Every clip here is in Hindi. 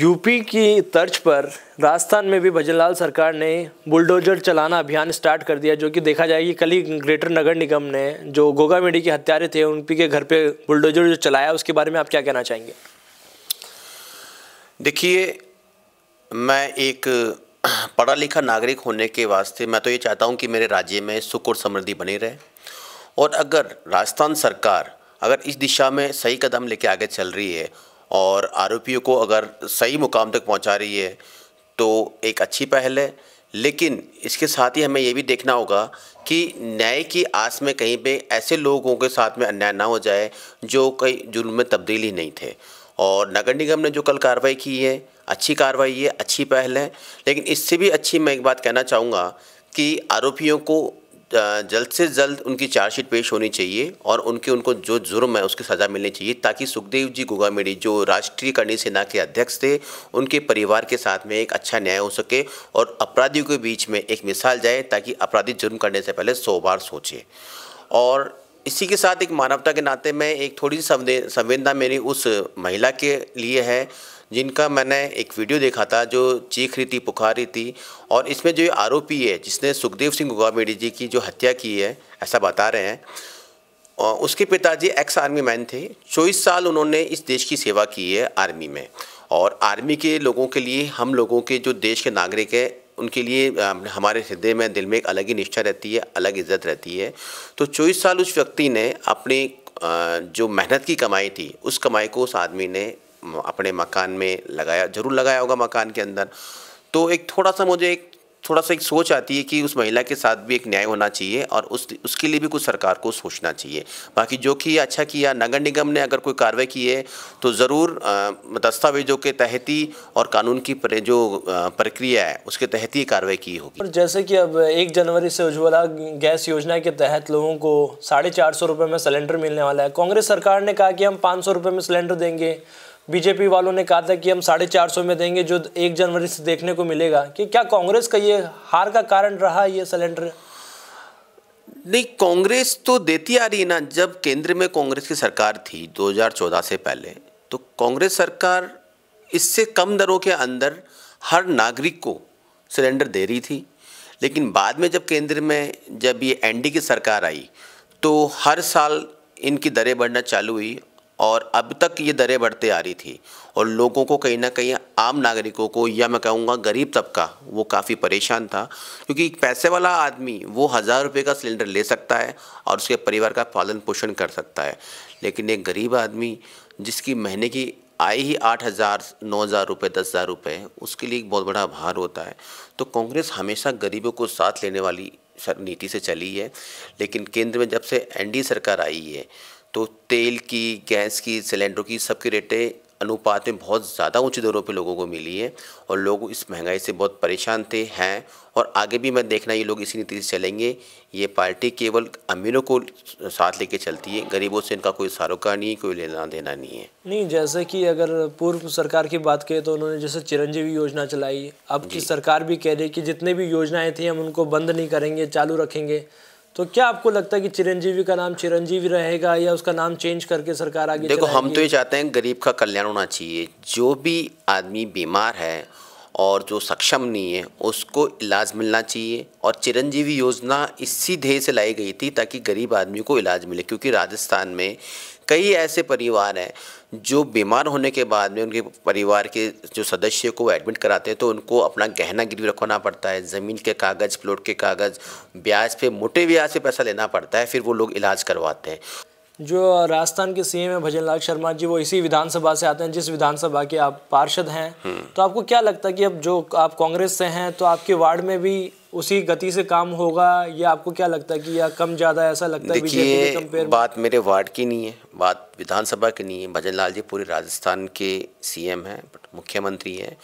यूपी की तर्ज पर राजस्थान में भी भजनलाल सरकार ने बुलडोजर चलाना अभियान स्टार्ट कर दिया जो कि देखा जाए कि कल ही ग्रेटर नगर निगम ने जो गोगा मेडी के हत्यारे थे उनपी के घर पे बुलडोजर जो चलाया उसके बारे में आप क्या कहना चाहेंगे देखिए मैं एक पढ़ा लिखा नागरिक होने के वास्ते मैं तो ये चाहता हूँ कि मेरे राज्य में सुख और समृद्धि बनी रहे और अगर राजस्थान सरकार अगर इस दिशा में सही कदम लेके आगे चल रही है और आरोपियों को अगर सही मुकाम तक पहुंचा रही है तो एक अच्छी पहल है लेकिन इसके साथ ही हमें ये भी देखना होगा कि न्याय की आस में कहीं पे ऐसे लोगों के साथ में अन्याय ना हो जाए जो कई जुर्म में तब्दील ही नहीं थे और नगर निगम ने जो कल कार्रवाई की है अच्छी कार्रवाई है अच्छी पहल है लेकिन इससे भी अच्छी मैं एक बात कहना चाहूँगा कि आरोपियों को जल्द से जल्द उनकी चार्जशीट पेश होनी चाहिए और उनके उनको जो जुर्म है उसकी सज़ा मिलनी चाहिए ताकि सुखदेव जी गोगामेड़ी जो राष्ट्रीय कर्णी सेना के अध्यक्ष थे उनके परिवार के साथ में एक अच्छा न्याय हो सके और अपराधियों के बीच में एक मिसाल जाए ताकि अपराधी जुर्म करने से पहले सौ बार सोचे और इसी के साथ एक मानवता के नाते में एक थोड़ी सी संवेदना मेरी उस महिला के लिए है जिनका मैंने एक वीडियो देखा था जो चीख रही थी पुकार रही थी और इसमें जो आरोपी है जिसने सुखदेव सिंह गोगामेडी जी की जो हत्या की है ऐसा बता रहे हैं उसके पिताजी एक्स आर्मी मैन थे चौबीस साल उन्होंने इस देश की सेवा की है आर्मी में और आर्मी के लोगों के लिए हम लोगों के जो देश के नागरिक हैं उनके लिए हमारे हृदय में दिल में एक अलग ही निष्ठा रहती है अलग इज्जत रहती है तो चौबीस साल उस व्यक्ति ने अपनी जो मेहनत की कमाई थी उस कमाई को उस आदमी ने अपने मकान में लगाया जरूर लगाया होगा मकान के अंदर तो एक थोड़ा सा मुझे एक थोड़ा सा एक सोच आती है कि उस महिला के साथ भी एक न्याय होना चाहिए और उस उसके लिए भी कुछ सरकार को सोचना चाहिए बाकी जो कि अच्छा किया नगर निगम ने अगर कोई कार्रवाई की है तो ज़रूर दस्तावेजों के तहत ही और कानून की पर, जो प्रक्रिया है उसके तहत ही कार्रवाई की होगी और जैसे कि अब एक जनवरी से उज्ज्वला गैस योजना के तहत लोगों को साढ़े चार सौ रुपये में सिलेंडर मिलने वाला है कांग्रेस सरकार ने कहा कि हम पाँच सौ रुपये में सिलेंडर देंगे बीजेपी वालों ने कहा था कि हम साढ़े चार सौ में देंगे जो एक जनवरी से देखने को मिलेगा कि क्या कांग्रेस का ये हार का कारण रहा ये सिलेंडर नहीं कांग्रेस तो देती आ रही है ना जब केंद्र में कांग्रेस की सरकार थी 2014 से पहले तो कांग्रेस सरकार इससे कम दरों के अंदर हर नागरिक को सिलेंडर दे रही थी लेकिन बाद में जब केंद्र में जब ये एनडी की सरकार आई तो हर साल इनकी दरें बढ़ना चालू हुई और अब तक ये दरें बढ़ते आ रही थी और लोगों को कहीं ना कहीं आम नागरिकों को या मैं कहूँगा गरीब तबका वो काफ़ी परेशान था क्योंकि एक पैसे वाला आदमी वो हज़ार रुपये का सिलेंडर ले सकता है और उसके परिवार का पालन पोषण कर सकता है लेकिन एक गरीब आदमी जिसकी महीने की आए ही आठ हज़ार नौ हज़ार रुपये दस हज़ार रुपये उसके लिए एक बहुत बड़ा भार होता है तो कांग्रेस हमेशा गरीबों को साथ लेने वाली नीति से चली है लेकिन केंद्र में जब से एनडी सरकार आई है तो तेल की गैस की सिलेंडरों की सबके रेटें अनुपात में बहुत ज़्यादा ऊँची दरों पे लोगों को मिली है और लोग इस महंगाई से बहुत परेशान थे हैं और आगे भी मैं देखना ये लोग इसी नीति से चलेंगे ये पार्टी केवल अमीरों को साथ लेके चलती है गरीबों से इनका कोई सारोकार नहीं कोई लेना देना नहीं है नहीं जैसे कि अगर पूर्व सरकार की बात करें तो उन्होंने जैसे चिरंजीवी योजना चलाई अब की सरकार भी कह रही है कि जितने भी योजनाएँ थी हम उनको बंद नहीं करेंगे चालू रखेंगे तो क्या आपको लगता है कि चिरंजीवी का नाम चिरंजीवी रहेगा या उसका नाम चेंज करके सरकार आगे देखो हम तो ये चाहते हैं गरीब का कल्याण होना चाहिए जो भी आदमी बीमार है और जो सक्षम नहीं है उसको इलाज मिलना चाहिए और चिरंजीवी योजना इसी ध्येय से लाई गई थी ताकि गरीब आदमी को इलाज मिले क्योंकि राजस्थान में कई ऐसे परिवार हैं जो बीमार होने के बाद में उनके परिवार के जो सदस्य को एडमिट कराते हैं तो उनको अपना गहना गिरवी रखना पड़ता है ज़मीन के कागज़ प्लॉट के कागज़ ब्याज पे मोटे ब्याज पे पैसा लेना पड़ता है फिर वो लोग इलाज करवाते हैं जो राजस्थान के सीएम है भजन लाल शर्मा जी वो इसी विधानसभा से आते हैं जिस विधानसभा के आप पार्षद हैं तो आपको क्या लगता है कि अब जो आप कांग्रेस से हैं तो आपके वार्ड में भी उसी गति से काम होगा या आपको क्या लगता है कि या कम ज़्यादा ऐसा लगता है देखिए बात मेरे वार्ड की नहीं है बात विधानसभा की नहीं है भजन लाल जी पूरे राजस्थान के सीएम हैं मुख्यमंत्री हैं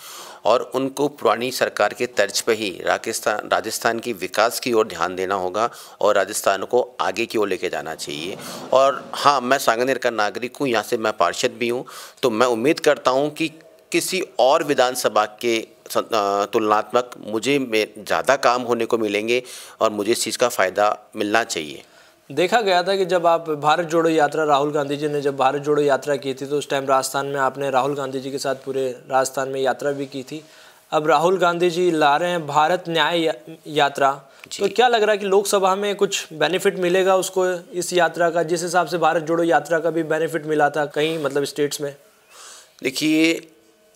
और उनको पुरानी सरकार के तर्ज पर ही राजस्थान राजस्थान की विकास की ओर ध्यान देना होगा और राजस्थान को आगे की ओर लेके जाना चाहिए और हाँ मैं सांगनेर का नागरिक हूँ यहाँ से मैं पार्षद भी हूँ तो मैं उम्मीद करता हूँ कि किसी और विधानसभा के तुलनात्मक मुझे ज़्यादा काम होने को मिलेंगे और मुझे इस चीज़ का फ़ायदा मिलना चाहिए देखा गया था कि जब आप भारत जोड़ो यात्रा राहुल गांधी जी ने जब भारत जोड़ो यात्रा की थी तो उस टाइम राजस्थान में आपने राहुल गांधी जी के साथ पूरे राजस्थान में यात्रा भी की थी अब राहुल गांधी जी ला रहे हैं भारत न्याय या, यात्रा तो क्या लग रहा है कि लोकसभा में कुछ बेनिफिट मिलेगा उसको इस यात्रा का जिस हिसाब से भारत जोड़ो यात्रा का भी बेनिफिट मिला था कहीं मतलब स्टेट्स में देखिए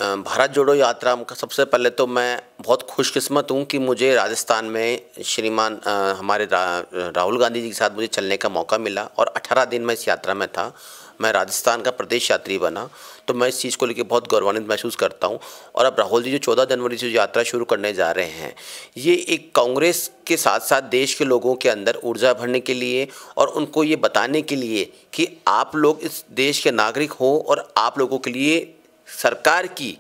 भारत जोड़ो यात्रा का सबसे पहले तो मैं बहुत खुशकिस्मत हूँ कि मुझे राजस्थान में श्रीमान हमारे रा, राहुल गांधी जी के साथ मुझे चलने का मौका मिला और 18 दिन मैं इस यात्रा में था मैं राजस्थान का प्रदेश यात्री बना तो मैं इस चीज़ को लेकर बहुत गौरवान्वित महसूस करता हूँ और अब राहुल जी जो चौदह जनवरी से यात्रा शुरू करने जा रहे हैं ये एक कांग्रेस के साथ साथ देश के लोगों के अंदर ऊर्जा भरने के लिए और उनको ये बताने के लिए कि आप लोग इस देश के नागरिक हो और आप लोगों के लिए सरकार की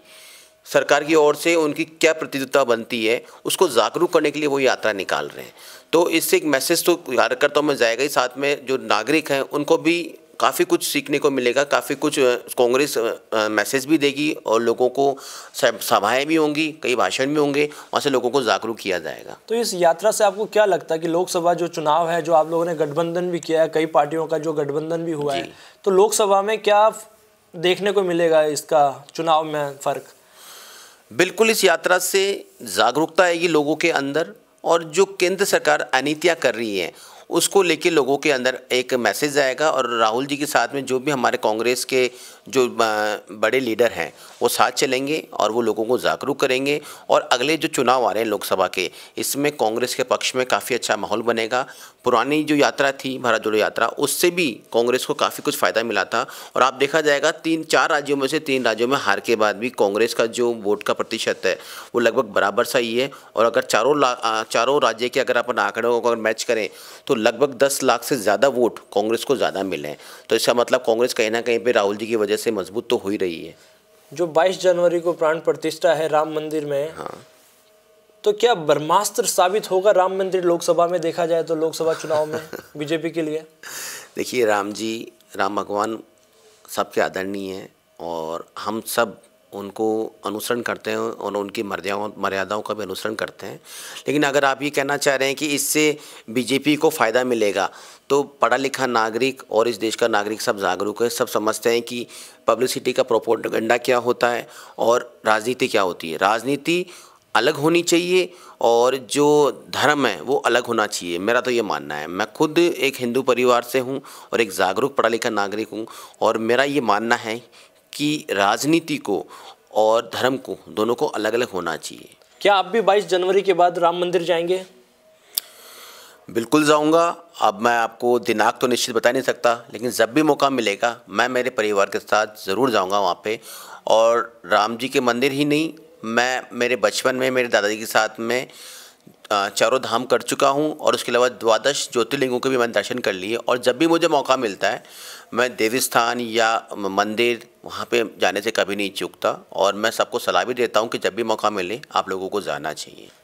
सरकार की ओर से उनकी क्या प्रतिद्वता बनती है उसको जागरूक करने के लिए वो यात्रा निकाल रहे हैं तो इससे एक मैसेज तो कार्यकर्ताओं में जाएगा ही साथ में जो नागरिक हैं उनको भी काफ़ी कुछ सीखने को मिलेगा काफ़ी कुछ कांग्रेस मैसेज भी देगी और लोगों को सभाएं भी होंगी कई भाषण भी होंगे वहाँ से लोगों को जागरूक किया जाएगा तो इस यात्रा से आपको क्या लगता है कि लोकसभा जो चुनाव है जो आप लोगों ने गठबंधन भी किया है कई पार्टियों का जो गठबंधन भी हुआ है तो लोकसभा में क्या देखने को मिलेगा इसका चुनाव में फ़र्क बिल्कुल इस यात्रा से जागरूकता आएगी लोगों के अंदर और जो केंद्र सरकार अनितियाँ कर रही है उसको लेके लोगों के अंदर एक मैसेज आएगा और राहुल जी के साथ में जो भी हमारे कांग्रेस के जो बड़े लीडर हैं वो साथ चलेंगे और वो लोगों को जागरूक करेंगे और अगले जो चुनाव आ रहे हैं लोकसभा के इसमें कांग्रेस के पक्ष में काफ़ी अच्छा माहौल बनेगा पुरानी जो यात्रा थी भारत जोड़ो यात्रा उससे भी कांग्रेस को काफ़ी कुछ फ़ायदा मिला था और आप देखा जाएगा तीन चार राज्यों में से तीन राज्यों में हार के बाद भी कांग्रेस का जो वोट का प्रतिशत है वो लगभग बराबर सा ही है और अगर चारों चारों राज्य के अगर अपन आंकड़ों को अगर मैच करें तो लगभग दस लाख से ज़्यादा वोट कांग्रेस को ज़्यादा मिले हैं तो इसका मतलब कांग्रेस कहीं ना कहीं पर राहुल जी की वजह से मजबूत तो हो ही रही है जो बाईस जनवरी को प्राण प्रतिष्ठा है राम मंदिर में हाँ तो क्या ब्रह्मास्त्र साबित होगा राम मंदिर लोकसभा में देखा जाए तो लोकसभा चुनाव में बीजेपी के लिए देखिए राम जी राम भगवान सबके आदरणीय हैं और हम सब उनको अनुसरण करते हैं और उनकी मर्यादाओं मर्यादाओं का भी अनुसरण करते हैं लेकिन अगर आप ये कहना चाह रहे हैं कि इससे बीजेपी को फ़ायदा मिलेगा तो पढ़ा लिखा नागरिक और इस देश का नागरिक सब जागरूक है सब समझते हैं कि पब्लिसिटी का प्रोपोगंडा क्या होता है और राजनीति क्या होती है राजनीति अलग होनी चाहिए और जो धर्म है वो अलग होना चाहिए मेरा तो ये मानना है मैं खुद एक हिंदू परिवार से हूँ और एक जागरूक पढ़ा लिखा नागरिक हूँ और मेरा ये मानना है कि राजनीति को और धर्म को दोनों को अलग अलग होना चाहिए क्या आप भी 22 जनवरी के बाद राम मंदिर जाएंगे बिल्कुल जाऊंगा अब मैं आपको दिनांक तो निश्चित बता नहीं सकता लेकिन जब भी मौका मिलेगा मैं मेरे परिवार के साथ ज़रूर जाऊंगा वहाँ पे और राम जी के मंदिर ही नहीं मैं मेरे बचपन में मेरे दादाजी के साथ में चारों धाम कर चुका हूँ और उसके अलावा द्वादश ज्योतिर्लिंगों के भी मैंने दर्शन कर लिए और जब भी मुझे मौका मिलता है मैं स्थान या मंदिर वहाँ पे जाने से कभी नहीं चूकता और मैं सबको सलाह भी देता हूँ कि जब भी मौका मिले आप लोगों को जाना चाहिए